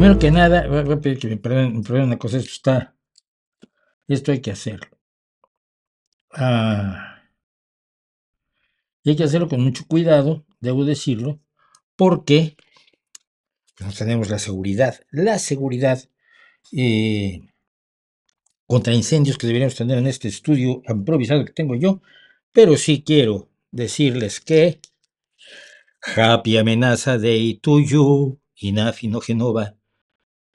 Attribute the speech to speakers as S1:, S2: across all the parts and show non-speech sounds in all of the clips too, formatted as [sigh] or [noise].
S1: Primero que nada, voy a pedir que me perdonen una cosa, esto está, esto hay que hacerlo. Ah. y hay que hacerlo con mucho cuidado, debo decirlo, porque no tenemos la seguridad, la seguridad eh, contra incendios que deberíamos tener en este estudio improvisado que tengo yo, pero sí quiero decirles que Happy amenaza de Ituyu, Inafi no Genova,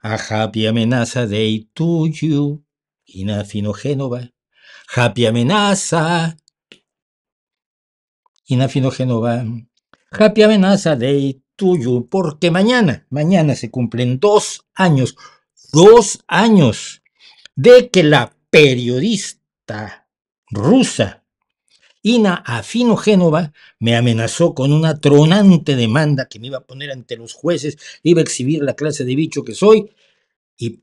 S1: a Happy amenaza de to you. Inafino Génova. Happy amenaza. Inafino Génova. Happy amenaza de to Porque mañana, mañana se cumplen dos años, dos años de que la periodista rusa Ina Afino Génova me amenazó con una tronante demanda que me iba a poner ante los jueces, iba a exhibir la clase de bicho que soy y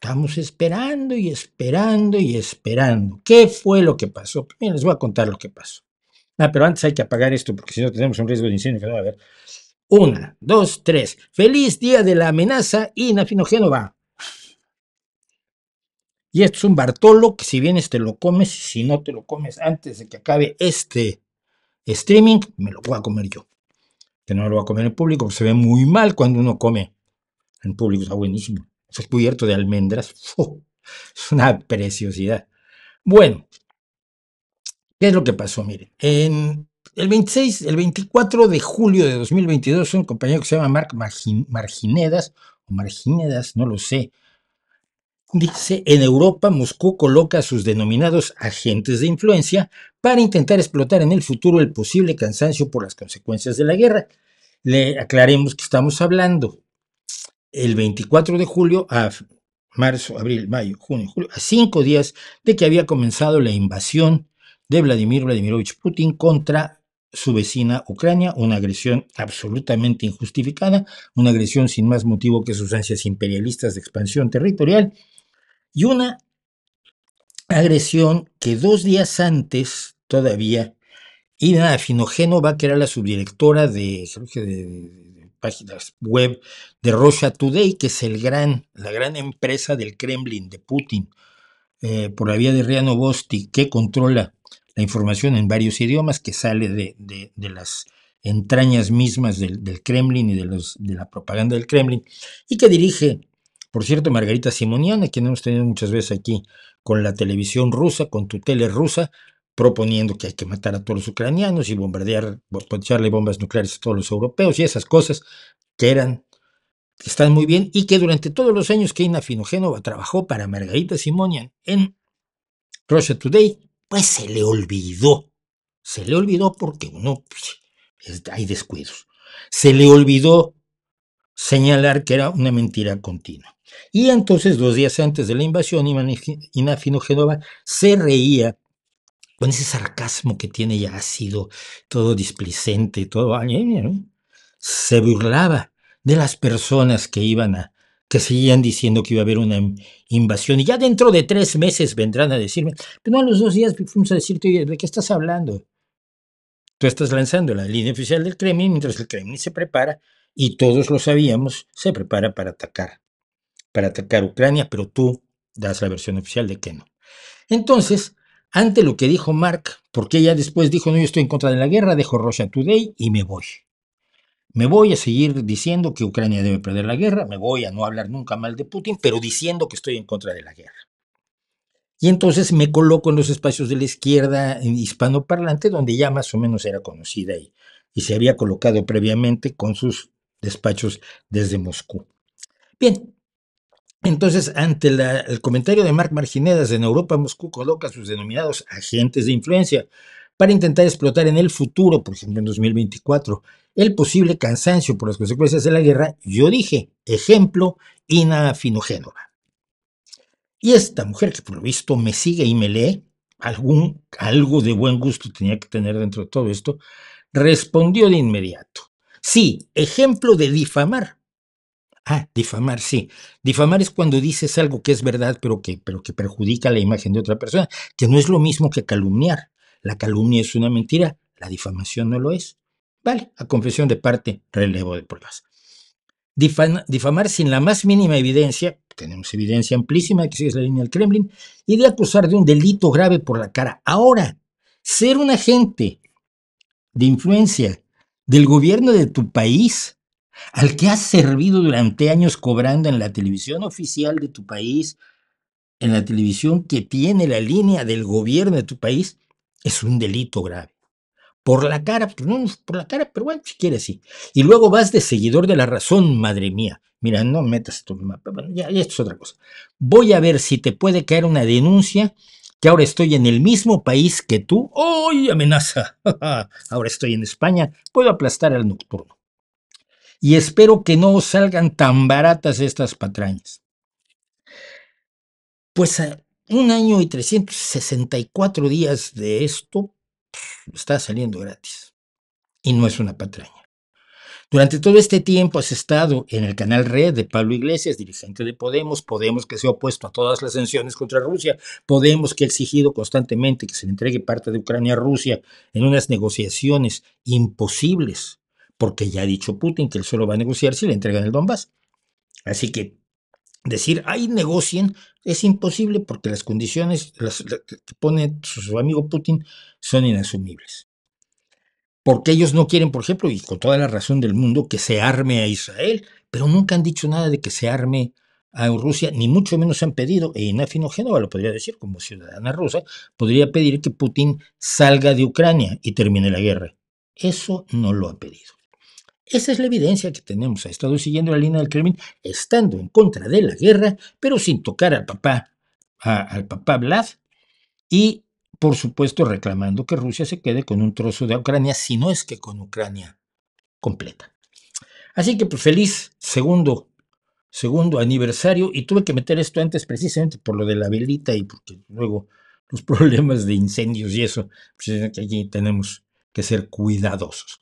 S1: estamos esperando y esperando y esperando. ¿Qué fue lo que pasó? les voy a contar lo que pasó. Ah, pero antes hay que apagar esto porque si no tenemos un riesgo de incendio que va a haber. Una, dos, tres. Feliz día de la amenaza, Ina Afino Génova. Y esto es un Bartolo que si vienes te lo comes, si no te lo comes antes de que acabe este streaming, me lo voy a comer yo. Que no lo voy a comer en público, se ve muy mal cuando uno come en público, está buenísimo. Está es cubierto de almendras, es una preciosidad. Bueno, ¿qué es lo que pasó? Miren, el 26, el 24 de julio de 2022, un compañero que se llama Marc Marginedas, o Marginedas, no lo sé, Dice, en Europa, Moscú coloca a sus denominados agentes de influencia para intentar explotar en el futuro el posible cansancio por las consecuencias de la guerra. Le aclaremos que estamos hablando el 24 de julio a marzo, abril, mayo, junio, julio, a cinco días de que había comenzado la invasión de Vladimir Vladimirovich Putin contra su vecina Ucrania, una agresión absolutamente injustificada, una agresión sin más motivo que sus ansias imperialistas de expansión territorial y una agresión que dos días antes todavía Ina Finogénova, que era la subdirectora de, de, páginas web de Russia Today, que es el gran, la gran empresa del Kremlin, de Putin, eh, por la vía de Riano Bosti, que controla la información en varios idiomas, que sale de, las entrañas mismas del, Kremlin y los, de, la propaganda del Kremlin, y que dirige por cierto, Margarita Simoniana, a quien hemos tenido muchas veces aquí con la televisión rusa, con tu tele rusa, proponiendo que hay que matar a todos los ucranianos y bombardear, echarle bombas nucleares a todos los europeos y esas cosas que eran que están muy bien y que durante todos los años que Ina Finogenova trabajó para Margarita Simonian en Russia Today, pues se le olvidó. Se le olvidó porque uno pues, hay descuidos. Se le olvidó señalar que era una mentira continua. Y entonces, dos días antes de la invasión, Inafino Genova se reía con ese sarcasmo que tiene ya sido todo displicente, todo... Se burlaba de las personas que iban a, que seguían diciendo que iba a haber una invasión. Y ya dentro de tres meses vendrán a decirme, pero pues no a los dos días fuimos a decirte, oye, ¿de qué estás hablando? Tú estás lanzando la línea oficial del Kremlin mientras el Kremlin se prepara, y todos lo sabíamos, se prepara para atacar para atacar Ucrania, pero tú das la versión oficial de que no. Entonces, ante lo que dijo Mark, porque ella después dijo, no, yo estoy en contra de la guerra, dejo Russia Today y me voy. Me voy a seguir diciendo que Ucrania debe perder la guerra, me voy a no hablar nunca mal de Putin, pero diciendo que estoy en contra de la guerra. Y entonces me coloco en los espacios de la izquierda hispanoparlante, donde ya más o menos era conocida y se había colocado previamente con sus despachos desde Moscú. Bien, entonces, ante el comentario de Marc Marginedas, en Europa Moscú coloca a sus denominados agentes de influencia para intentar explotar en el futuro, por ejemplo en 2024, el posible cansancio por las consecuencias de la guerra, yo dije, ejemplo, Ina Finogénova. Y esta mujer que por lo visto me sigue y me lee, algún, algo de buen gusto tenía que tener dentro de todo esto, respondió de inmediato. Sí, ejemplo de difamar, Ah, difamar, sí. Difamar es cuando dices algo que es verdad, pero que, pero que perjudica la imagen de otra persona, que no es lo mismo que calumniar. La calumnia es una mentira, la difamación no lo es. Vale, a confesión de parte, relevo de pruebas. difamar sin la más mínima evidencia, tenemos evidencia amplísima de que sigue la línea del Kremlin, y de acusar de un delito grave por la cara. Ahora, ser un agente de influencia del gobierno de tu país al que has servido durante años cobrando en la televisión oficial de tu país, en la televisión que tiene la línea del gobierno de tu país, es un delito grave. Por la cara, pues, pues, por la cara, pero bueno, si quieres sí. Y luego vas de seguidor de la razón, madre mía. Mira, no metas tu mapa, ya, ya esto es otra cosa. Voy a ver si te puede caer una denuncia que ahora estoy en el mismo país que tú. ¡Ay, amenaza! [laughs] ahora estoy en España, puedo aplastar al nocturno y espero que no salgan tan baratas estas patrañas. Pues eh, un año y 364 días de esto está saliendo gratis y no es una patraña. Durante todo este tiempo has estado en el canal Red de Pablo Iglesias, dirigente de Podemos, Podemos que se ha opuesto a todas las sanciones contra Rusia, Podemos que ha exigido constantemente que se le entregue parte de Ucrania a Rusia en unas negociaciones imposibles porque ya ha dicho Putin que él solo va a negociar si le entregan el Donbass. Así que decir, ahí negocien, es imposible porque las condiciones que pone su amigo Putin son inasumibles. Porque ellos no quieren, por ejemplo, y con toda la razón del mundo, que se arme a Israel, pero nunca han dicho nada de que se arme a Rusia, ni mucho menos han pedido, e Inafino Génova lo podría decir como ciudadana rusa, podría pedir que Putin salga de Ucrania y termine la guerra. Eso no lo ha pedido. Esa es la evidencia que tenemos. Ha estado siguiendo la línea del Kremlin, estando en contra de la guerra, pero sin tocar al papá, al papá Vlad, y por supuesto reclamando que Rusia se quede con un trozo de Ucrania, si no es que con Ucrania completa. Así que pues, feliz segundo, segundo aniversario, y tuve que meter esto antes precisamente por lo de la velita y porque luego los [laughs] problemas de incendios y eso, pues aquí tenemos que ser cuidadosos.